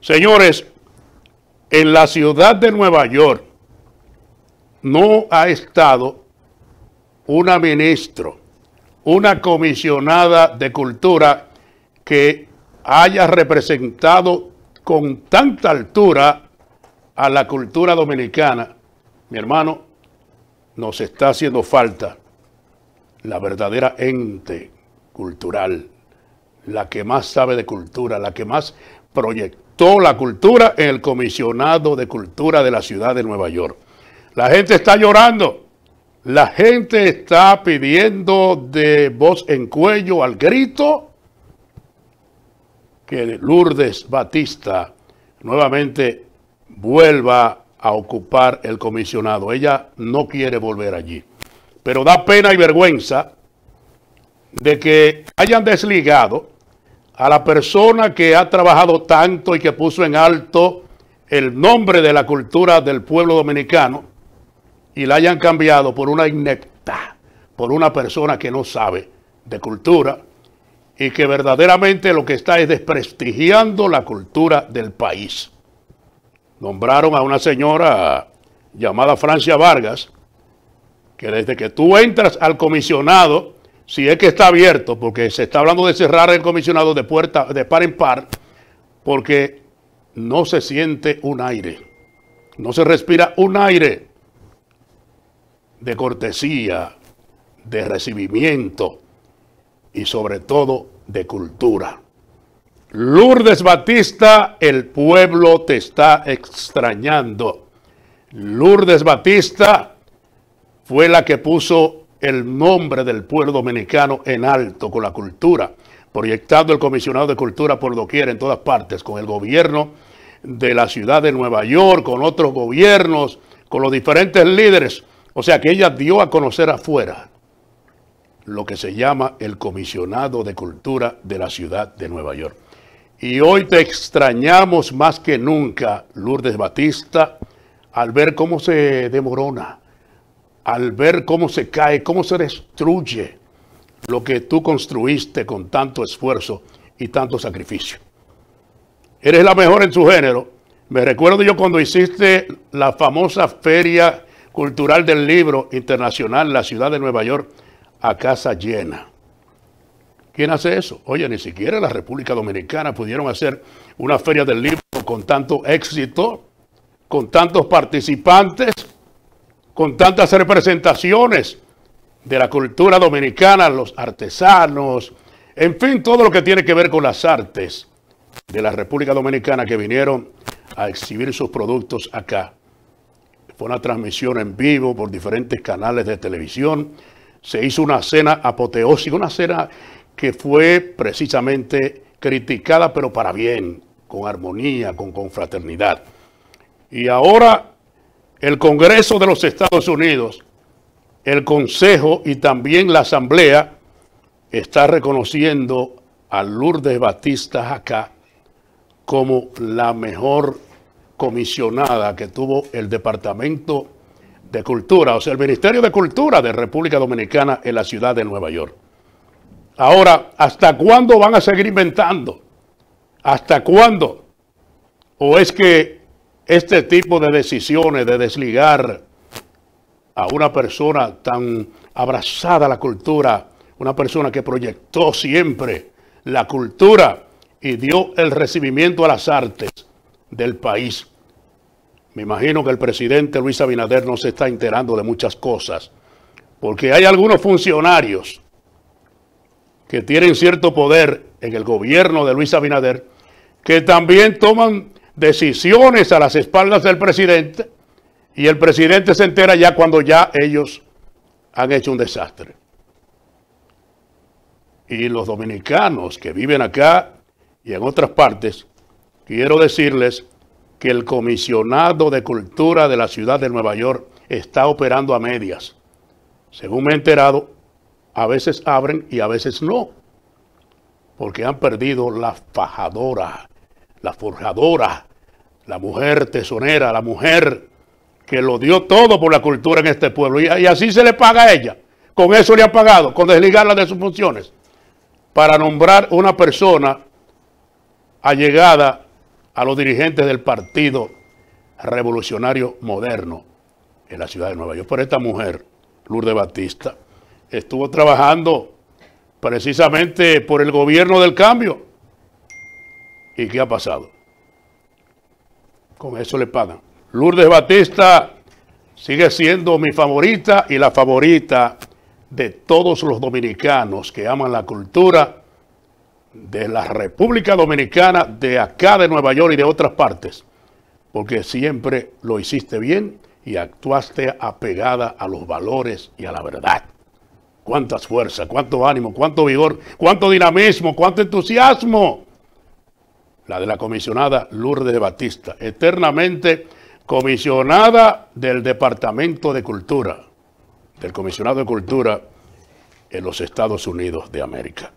Señores, en la ciudad de Nueva York no ha estado una ministro, una comisionada de cultura que haya representado con tanta altura a la cultura dominicana. Mi hermano, nos está haciendo falta la verdadera ente cultural, la que más sabe de cultura, la que más proyecta toda la cultura en el comisionado de cultura de la ciudad de Nueva York. La gente está llorando. La gente está pidiendo de voz en cuello al grito que Lourdes Batista nuevamente vuelva a ocupar el comisionado. Ella no quiere volver allí. Pero da pena y vergüenza de que hayan desligado a la persona que ha trabajado tanto y que puso en alto el nombre de la cultura del pueblo dominicano y la hayan cambiado por una inecta, por una persona que no sabe de cultura y que verdaderamente lo que está es desprestigiando la cultura del país. Nombraron a una señora llamada Francia Vargas, que desde que tú entras al comisionado si es que está abierto, porque se está hablando de cerrar el comisionado de puerta de par en par, porque no se siente un aire, no se respira un aire de cortesía, de recibimiento y sobre todo de cultura. Lourdes Batista, el pueblo te está extrañando. Lourdes Batista fue la que puso el nombre del pueblo dominicano en alto con la cultura, proyectando el comisionado de cultura por doquier en todas partes, con el gobierno de la ciudad de Nueva York, con otros gobiernos, con los diferentes líderes. O sea que ella dio a conocer afuera lo que se llama el comisionado de cultura de la ciudad de Nueva York. Y hoy te extrañamos más que nunca, Lourdes Batista, al ver cómo se demorona al ver cómo se cae, cómo se destruye lo que tú construiste con tanto esfuerzo y tanto sacrificio. Eres la mejor en su género. Me recuerdo yo cuando hiciste la famosa Feria Cultural del Libro Internacional en la ciudad de Nueva York a casa llena. ¿Quién hace eso? Oye, ni siquiera la República Dominicana pudieron hacer una feria del libro con tanto éxito, con tantos participantes con tantas representaciones de la cultura dominicana, los artesanos, en fin, todo lo que tiene que ver con las artes de la República Dominicana que vinieron a exhibir sus productos acá. Fue una transmisión en vivo por diferentes canales de televisión. Se hizo una cena apoteósica, una cena que fue precisamente criticada, pero para bien, con armonía, con confraternidad. Y ahora el Congreso de los Estados Unidos, el Consejo y también la Asamblea está reconociendo a Lourdes Batista acá como la mejor comisionada que tuvo el Departamento de Cultura, o sea, el Ministerio de Cultura de República Dominicana en la ciudad de Nueva York. Ahora, ¿hasta cuándo van a seguir inventando? ¿Hasta cuándo? ¿O es que este tipo de decisiones de desligar a una persona tan abrazada a la cultura, una persona que proyectó siempre la cultura y dio el recibimiento a las artes del país. Me imagino que el presidente Luis Abinader no se está enterando de muchas cosas, porque hay algunos funcionarios que tienen cierto poder en el gobierno de Luis Abinader que también toman decisiones a las espaldas del presidente y el presidente se entera ya cuando ya ellos han hecho un desastre. Y los dominicanos que viven acá y en otras partes, quiero decirles que el comisionado de cultura de la ciudad de Nueva York está operando a medias. Según me he enterado, a veces abren y a veces no, porque han perdido la fajadora, la forjadora la mujer tesonera, la mujer que lo dio todo por la cultura en este pueblo. Y, así se le paga a ella. Con eso le ha pagado, con desligarla de sus funciones. Para nombrar una persona allegada a los dirigentes del Partido Revolucionario Moderno en la ciudad de Nueva York. Por esta mujer, Lourdes Batista, estuvo trabajando precisamente por el gobierno del cambio. ¿Y qué ha pasado? con eso le pagan. Lourdes Batista sigue siendo mi favorita y la favorita de todos los dominicanos que aman la cultura de la República Dominicana, de acá de Nueva York y de otras partes, porque siempre lo hiciste bien y actuaste apegada a los valores y a la verdad. Cuántas fuerzas, cuánto ánimo, cuánto vigor, cuánto dinamismo, cuánto entusiasmo la de la comisionada Lourdes Batista, eternamente comisionada del Departamento de Cultura, del Comisionado de Cultura en los Estados Unidos de América.